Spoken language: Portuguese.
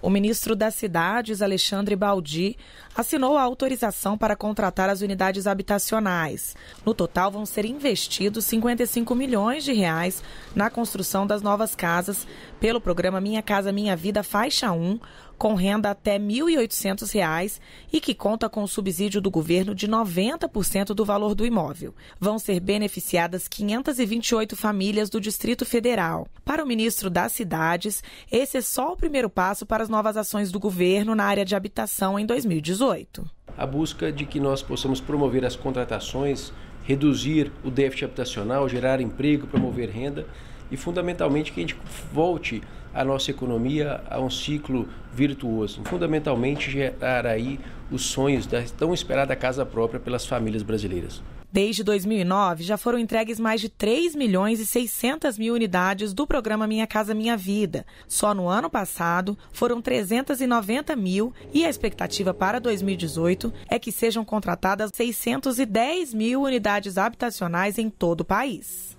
O ministro das Cidades, Alexandre Baldi, assinou a autorização para contratar as unidades habitacionais. No total, vão ser investidos 55 milhões de reais na construção das novas casas pelo programa Minha Casa Minha Vida Faixa 1, com renda até R$ 1.800 e que conta com o subsídio do governo de 90% do valor do imóvel. Vão ser beneficiadas 528 famílias do Distrito Federal. Para o ministro das Cidades, esse é só o primeiro passo para as novas ações do governo na área de habitação em 2018. A busca de que nós possamos promover as contratações, reduzir o déficit habitacional, gerar emprego, promover renda e fundamentalmente que a gente volte a nossa economia a um ciclo virtuoso, fundamentalmente gerar aí os sonhos da tão esperada casa própria pelas famílias brasileiras. Desde 2009, já foram entregues mais de 3 milhões e 600 mil unidades do programa Minha Casa Minha Vida. Só no ano passado, foram 390 mil e a expectativa para 2018 é que sejam contratadas 610 mil unidades habitacionais em todo o país.